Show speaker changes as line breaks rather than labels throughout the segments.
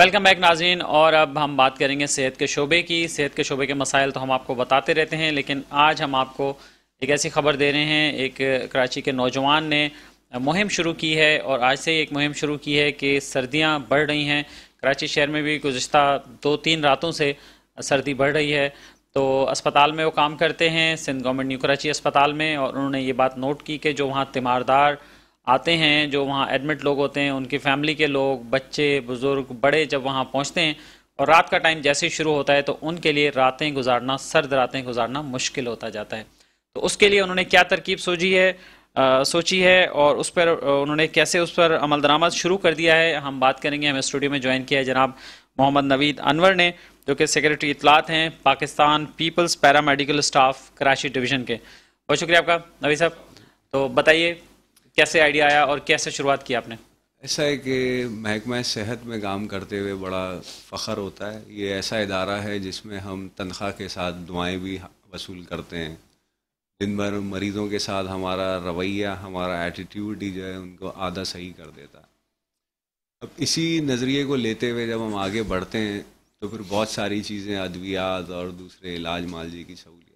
welcome back नाजीन और अब हम बात करेंगे सेहत के शोबे की सेहत के शोबे के मसाइल तो हम आपको बताते रहते हैं लेकिन आज हम आपको एक ऐसी खबर दे रहे हैं एक कराची के नौजवान ने मुहिम शुरू की है और आज से एक मुहिम शुरू की है कि सर्दियां बढ़ रही हैं कराची शहर में भी गुज्त दो तीन रातों से सर्दी बढ़ रही है तो अस्पताल में वो काम करते हैं सिंध गवर्नमेंट न्यू कराची अस्पताल में और उन्होंने ये बात नोट की कि जो वहाँ तीमारदार आते हैं जो वहाँ एडमिट लोग होते हैं उनकी फैमिली के लोग बच्चे बुज़ुर्ग बड़े जब वहाँ पहुँचते हैं और रात का टाइम जैसे ही शुरू होता है तो उनके लिए रातें गुजारना सर्द रातें गुजारना मुश्किल होता जाता है तो उसके लिए उन्होंने क्या तरकीब सोची है आ, सोची है और उस पर उन्होंने कैसे उस पर अमल दरामद शुरू कर दिया है हम बात करेंगे हमें स्टूडियो में ज्वाइन किया है जनाब मोहम्मद नवीद अनवर ने जो कि सेक्रेटरी इतलात हैं Pakistan peoples paramedical staff Karachi division के बहुत शुक्रिया आपका नवीद साहब तो बताइए कैसे आइडिया आया और कैसे शुरुआत की आपने
ऐसा है कि महकमा सेहत में काम करते हुए बड़ा फ़ख्र होता है ये ऐसा इदारा है जिसमें हम तनख्वाह के साथ दुआएं भी वसूल करते हैं दिन भर मरीज़ों के साथ हमारा रवैया हमारा एटीट्यूड ही जो है उनको आधा सही कर देता है अब इसी नज़रिए को लेते हुए जब हम आगे बढ़ते हैं तो फिर बहुत सारी चीज़ें अद्वियात और दूसरे इलाज मालजे की सहूलियत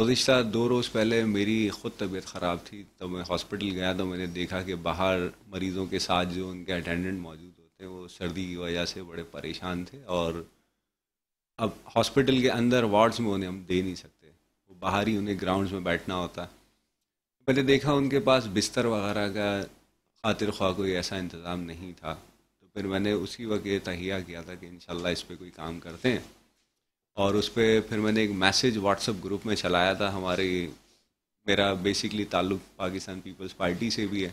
गुज्त तो दो रोज़ पहले मेरी ख़ुद तबीयत ख़राब थी तो मैं हॉस्पिटल गया तो मैंने देखा कि बाहर मरीज़ों के साथ जो उनके अटेंडेंट मौजूद होते हैं वो सर्दी की वजह से बड़े परेशान थे और अब हॉस्पिटल के अंदर वार्ड्स में उन्हें हम दे नहीं सकते वो बाहर ही उन्हें ग्राउंड्स में बैठना होता मैंने देखा उनके पास बिस्तर वगैरह का खातिर ख़्वा कोई ऐसा इंतज़ाम नहीं था तो फिर मैंने उसी वक्त तहिया किया था कि इन इस पर कोई काम करते हैं और उस पर फिर मैंने एक मैसेज व्हाट्सएप ग्रुप में चलाया था हमारे मेरा बेसिकली ताल्लुक पाकिस्तान पीपल्स पार्टी से भी है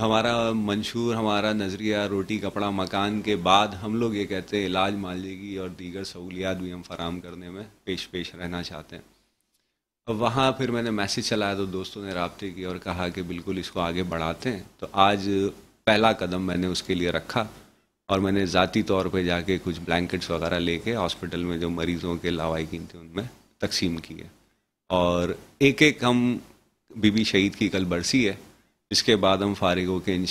हमारा मंशूर हमारा नज़रिया रोटी कपड़ा मकान के बाद हम लोग ये कहते हैं इलाज मालिकी और दीगर सहूलियात भी हम फराम करने में पेश पेश रहना चाहते हैं अब वहाँ फिर मैंने मैसेज चलाया तो दोस्तों ने रबते किए और कहा कि बिल्कुल इसको आगे बढ़ाते हैं तो आज पहला कदम मैंने उसके लिए रखा और मैंने ज़ाती तौर पे जाके कुछ ब्लैंकेट्स वगैरह लेके हॉस्पिटल में जो मरीज़ों के लावाकिन थे उनमें तकसीम किए और एक एक हम बीबी शहीद की कल बरसी है इसके बाद हम फारिग हो के इन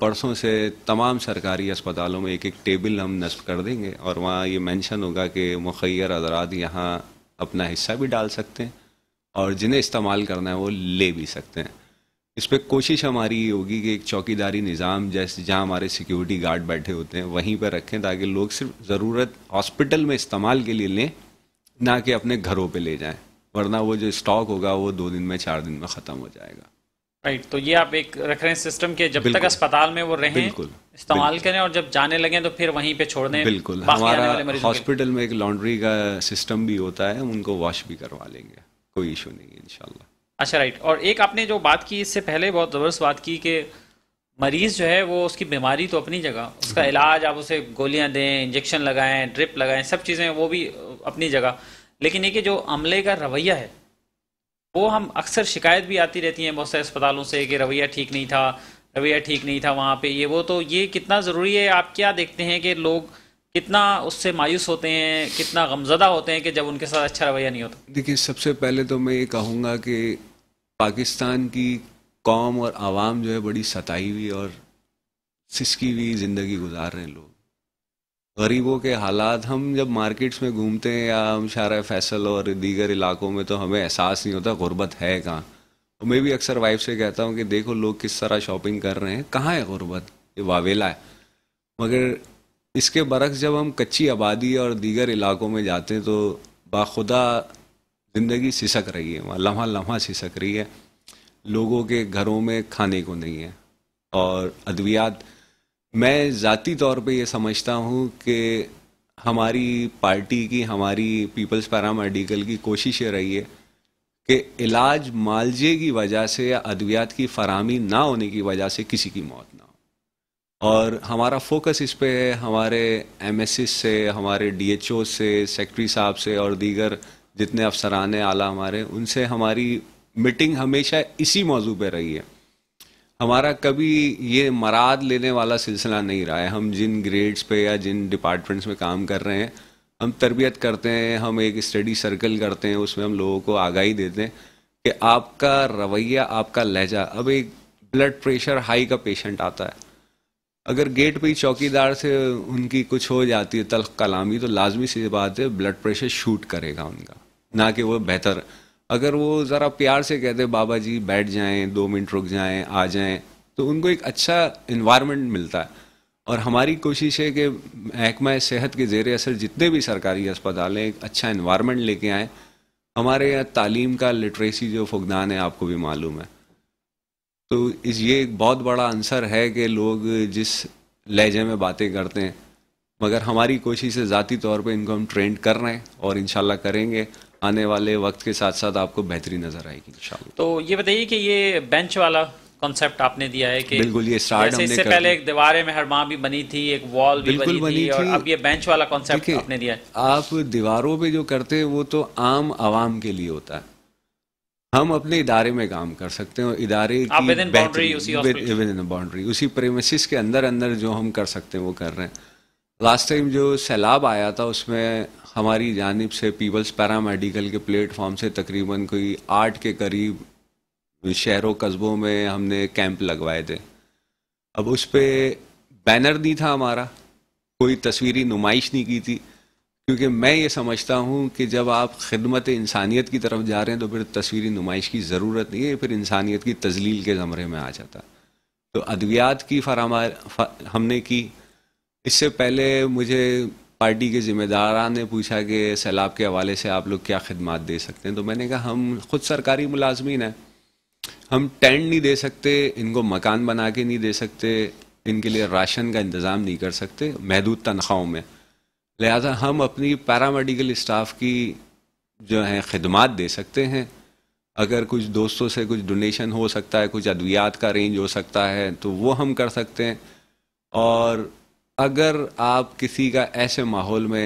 परसों से तमाम सरकारी अस्पतालों में एक एक टेबल हम नस्ब कर देंगे और वहाँ ये मेंशन होगा कि मुखैर हज़रा यहाँ अपना हिस्सा भी डाल सकते हैं और जिन्हें इस्तेमाल करना है वो ले भी सकते हैं इस पर कोशिश हमारी ये होगी कि एक चौकीदारी निज़ाम जैसे जहाँ हमारे सिक्योरिटी गार्ड बैठे होते हैं वहीं पर रखें ताकि लोग सिर्फ ज़रूरत हॉस्पिटल में इस्तेमाल के लिए लें ना कि अपने घरों पर ले जाएँ वरना वो जो स्टॉक होगा वो दो दिन में चार दिन में ख़त्म हो जाएगा
राइट तो ये आप एक रख रहे हैं सिस्टम के जब तक अस्पताल में वो रहें इस्तेमाल करें और जब जाने लगें तो फिर वहीं पे छोड़ दें बिल्कुल हमारा हॉस्पिटल
में एक लॉन्ड्री का सिस्टम भी होता है उनको वॉश भी करवा लेंगे कोई इशू नहीं है इनशाला
अच्छा राइट और एक आपने जो बात की इससे पहले बहुत ज़बरदस्त बात की कि मरीज जो है वो उसकी बीमारी तो अपनी जगह उसका इलाज आप उसे गोलियां दें इंजेक्शन लगाएं ड्रिप लगाएं सब चीज़ें वो भी अपनी जगह लेकिन ये कि जो अमले का रवैया है वो हम अक्सर शिकायत भी आती रहती है बहुत सारे अस्पतालों से कि रवैया ठीक नहीं था रवैया ठीक नहीं था वहाँ पर ये वो तो ये कितना ज़रूरी है आप क्या देखते हैं कि लोग कितना उससे मायूस होते हैं कितना गमजदा होते हैं कि जब उनके साथ अच्छा रवैया नहीं होता
देखिए सबसे पहले तो मैं ये कहूँगा कि पाकिस्तान की कौम और आवाम जो है बड़ी सताई हुई और सिसकी हुई ज़िंदगी गुजार रहे हैं लोग गरीबों के हालात हम जब मार्केट्स में घूमते हैं या हम शार फैसल और दीगर इलाकों में तो हमें एहसास नहीं होता गुर्बत है कहाँ तो मैं भी अक्सर वाइफ से कहता हूँ कि देखो लोग किस तरह शॉपिंग कर रहे हैं कहाँ है गुर्बत ये वावेला है मगर इसके बरक्स जब हम कच्ची आबादी और दीगर इलाकों में जाते हैं तो बाखुदा ज़िंदगी सिसक रही है वहाँ लम्हा लम्हा सिसक रही है लोगों के घरों में खाने को नहीं है और अद्वियात मैं ज़ाती तौर पे ये समझता हूँ कि हमारी पार्टी की हमारी पीपल्स पैरामेडिकल की कोशिश ये रही है कि इलाज मालजे की वजह से या अद्वियात की फरहमी ना होने की वजह से किसी की मौत और हमारा फोकस इस पे है हमारे एम से हमारे डी से सेक्रेटरी साहब से और दीगर जितने अफसरान आला हमारे उनसे हमारी मीटिंग हमेशा इसी मौजू पे रही है हमारा कभी ये मराद लेने वाला सिलसिला नहीं रहा है हम जिन ग्रेड्स पे या जिन डिपार्टमेंट्स में काम कर रहे हैं हम तरबियत करते हैं हम एक स्टडी सर्कल करते हैं उसमें हम लोगों को आगाही देते हैं कि आपका रवैया आपका लहजा अब एक ब्लड प्रेशर हाई का पेशेंट आता है अगर गेट पे ही चौकीदार से उनकी कुछ हो जाती है तलख कलामी तो लाजमी सी बात है ब्लड प्रेशर शूट करेगा उनका ना कि वो बेहतर अगर वो ज़रा प्यार से कहते बाबा जी बैठ जाएं दो मिनट रुक जाएं आ जाएं तो उनको एक अच्छा इन्वायरमेंट मिलता है और हमारी कोशिश है कि महकमा सेहत के जेर असर जितने भी सरकारी अस्पताल हैं एक अच्छा इन्वायरमेंट लेके आएँ हमारे यहाँ तालीम का लिटरेसी जो फुकदान है आपको भी मालूम है तो इस ये एक बहुत बड़ा आंसर है कि लोग जिस लहजे में बातें करते हैं मगर हमारी कोशिश है ज़ाती तौर पे इनको हम ट्रेंड कर रहे हैं और इन करेंगे आने वाले वक्त के साथ साथ आपको बेहतरी नज़र आएगी इन
तो ये बताइए कि ये बेंच वाला कॉन्सेप्ट आपने दिया है कि बिल्कुल ये स्टार्ट हमने इससे पहले एक दीवारें में हर माँ भी बनी थी एक वॉल भी बनी, बनी थी, थी, और अब ये बेंच वाला कॉन्सेप्ट आपने दिया है
आप दीवारों पे जो करते हैं वो तो आम आवाम के लिए होता है हम अपने इदारे में काम कर सकते हैं इदारे की बाउंड्री उसी प्रेमिस के अंदर अंदर जो हम कर सकते हैं वो कर रहे हैं लास्ट टाइम जो सैलाब आया था उसमें हमारी जानब से पीपल्स पैरा मेडिकल के प्लेटफॉर्म से तकरीबन कोई आठ के करीब शहरों कस्बों में हमने कैंप लगवाए थे अब उस पर बैनर नहीं था हमारा कोई तस्वीरी नुमाइश नहीं की थी क्योंकि मैं ये समझता हूँ कि जब आप खिदमत इंसानियत की तरफ जा रहे हैं तो फिर तस्वीरी नुमाइश की ज़रूरत नहीं है फिर इंसानियत की तजलील के ज़मरे में आ जाता तो अद्वियात की फराम हमने की इससे पहले मुझे पार्टी के जिम्मेदार ने पूछा कि सैलाब के हवाले से आप लोग क्या खदमात दे सकते हैं तो मैंने कहा हम खुद सरकारी मुलाजमीन हैं हम टेंट नहीं दे सकते इनको मकान बना के नहीं दे सकते इनके लिए राशन का इंतज़ाम नहीं कर सकते महदूद तनख्वाहों में लिहाजा हम अपनी पैरामेडिकल स्टाफ की जो है खदमात दे सकते हैं अगर कुछ दोस्तों से कुछ डोनेशन हो सकता है कुछ अद्वियात का रेंज हो सकता है तो वो हम कर सकते हैं और अगर आप किसी का ऐसे माहौल में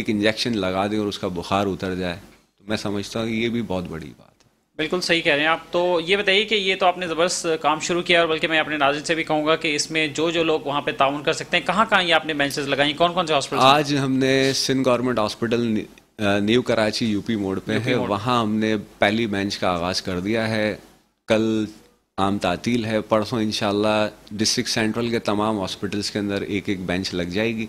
एक इंजेक्शन लगा दें और उसका बुखार उतर जाए तो मैं समझता हूँ ये भी बहुत बड़ी बात
बिल्कुल सही कह रहे हैं आप तो ये बताइए कि ये तो आपने ज़बरदस्त काम शुरू किया और बल्कि मैं अपने नाजिन से भी कहूँगा कि इसमें जो जो लोग वहाँ पे ताउन कर सकते हैं कहाँ कहाँ ये आपने बेंचेस लगाई कौन कौन से हॉस्पिटल आज
हमने Sindh government hospital new Karachi UP मोड पे है वहाँ हमने पहली बेंच का आगाज़ कर दिया है कल आम तातील है परसों इन डिस्ट्रिक्ट सेंट्रल के तमाम हॉस्पिटल्स के अंदर एक एक बेंच लग जाएगी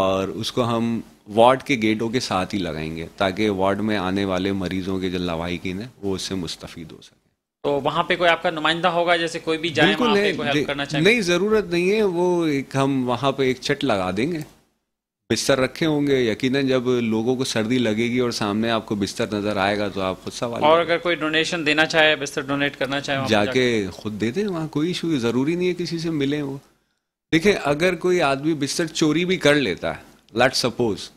और उसको हम वार्ड के गेटों के साथ ही लगाएंगे ताकि वार्ड में आने वाले मरीजों के जो लवाहिकीन है वो उससे मुस्तफ़ हो सके
तो वहाँ पे कोई आपका नुमाइंदा होगा जैसे कोई भी जाए कोई हेल्प करना चाहिए नहीं
ज़रूरत नहीं है वो एक हम वहाँ पे एक छट लगा देंगे बिस्तर रखे होंगे यकीनन जब लोगों को सर्दी लगेगी और सामने आपको बिस्तर नजर आएगा तो आप खुद सवाल और अगर
कोई डोनेशन देना चाहे बिस्तर डोनेट करना चाहे जाके
खुद दे दें वहाँ कोई इशू ज़रूरी नहीं है किसी से मिले वो देखिये अगर कोई आदमी बिस्तर चोरी भी कर लेता है लेट सपोज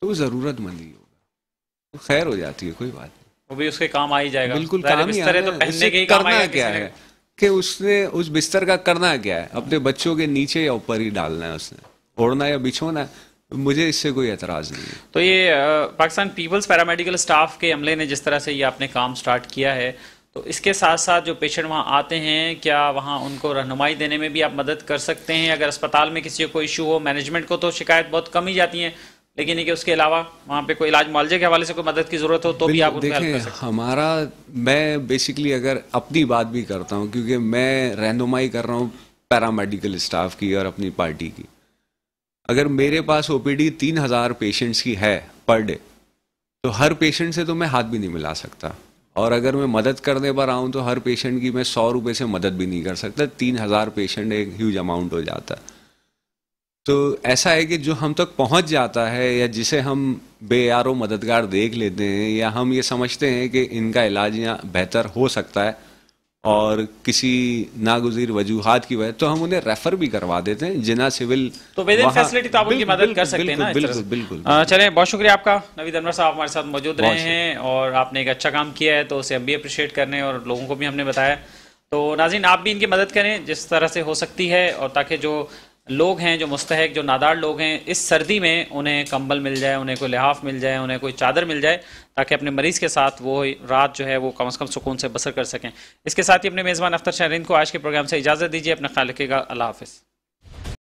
तो वो ज़रूरतमंद ही होगा तो खैर हो जाती है कोई बात नहीं
वो भी उसके काम आ ही जाएगा बिल्कुल काम ही तो पहनने के ही करना क्या है
कि उसने उस बिस्तर का करना क्या है अपने बच्चों के नीचे या ऊपर ही डालना है उसने ओढ़ना या बिछोना है मुझे इससे कोई एतराज़ नहीं है
तो ये पाकिस्तान पीपल्स पैरामेडिकल स्टाफ के अमले ने जिस तरह से ये आपने काम स्टार्ट किया है तो इसके साथ साथ जो पेशेंट वहाँ आते हैं क्या वहाँ उनको रहनुमाई देने में भी आप मदद कर सकते हैं अगर अस्पताल में किसी को इशू हो मैनेजमेंट को तो शिकायत बहुत कम ही जाती है लेकिन ये उसके अलावा वहाँ पे कोई इलाज मुआवजे के हवाले से कोई मदद की ज़रूरत हो तो भी आप देखें
हमारा मैं बेसिकली अगर अपनी बात भी करता हूँ क्योंकि मैं रहनुमाई कर रहा हूँ पैरामेडिकल स्टाफ की और अपनी पार्टी की अगर मेरे पास ओ तीन हज़ार पेशेंट्स की है पर डे तो हर पेशेंट से तो मैं हाथ भी नहीं मिला सकता और अगर मैं मदद करने पर आऊँ तो हर पेशेंट की मैं सौ रुपये से मदद भी नहीं कर सकता तीन हज़ार पेशेंट एक ह्यूज अमाउंट हो जाता तो ऐसा है कि जो हम तक पहुंच जाता है या जिसे हम बेयारो मददगार देख लेते हैं या हम ये समझते हैं कि इनका इलाज यहाँ बेहतर हो सकता है और किसी नागुजीर वजूहत की वजह तो हम उन्हें रेफर भी करवा देते हैं जिना सिविल तो विद फैसिलिटी तो आप उनकी मदद कर सकते हैं ना बिल्कुल हाँ, बिल्कुल चलें बहुत शुक्रिया आपका
नवीद अनवर साहब हमारे साथ मौजूद रहे हैं और आपने एक अच्छा काम किया है तो उसे हम भी अप्रिशिएट कर रहे हैं और लोगों को भी हमने बताया तो नाजिन आप भी इनकी मदद करें जिस तरह से हो सकती है और ताकि जो लोग हैं जो मुस्तक जो नादार लोग हैं इस सर्दी में उन्हें कंबल मिल जाए उन्हें कोई लिहाफ मिल जाए उन्हें कोई चादर मिल जाए ताकि अपने मरीज़ के साथ वो रात जो है वो कम अज़ कम सुकून से बसर कर सकें इसके साथ ही अपने मेज़बान अख्तर शहरीन को आज के प्रोग्राम से इजाज़त दीजिए अपना ख्याल रखेगा अल्लाह हाफ़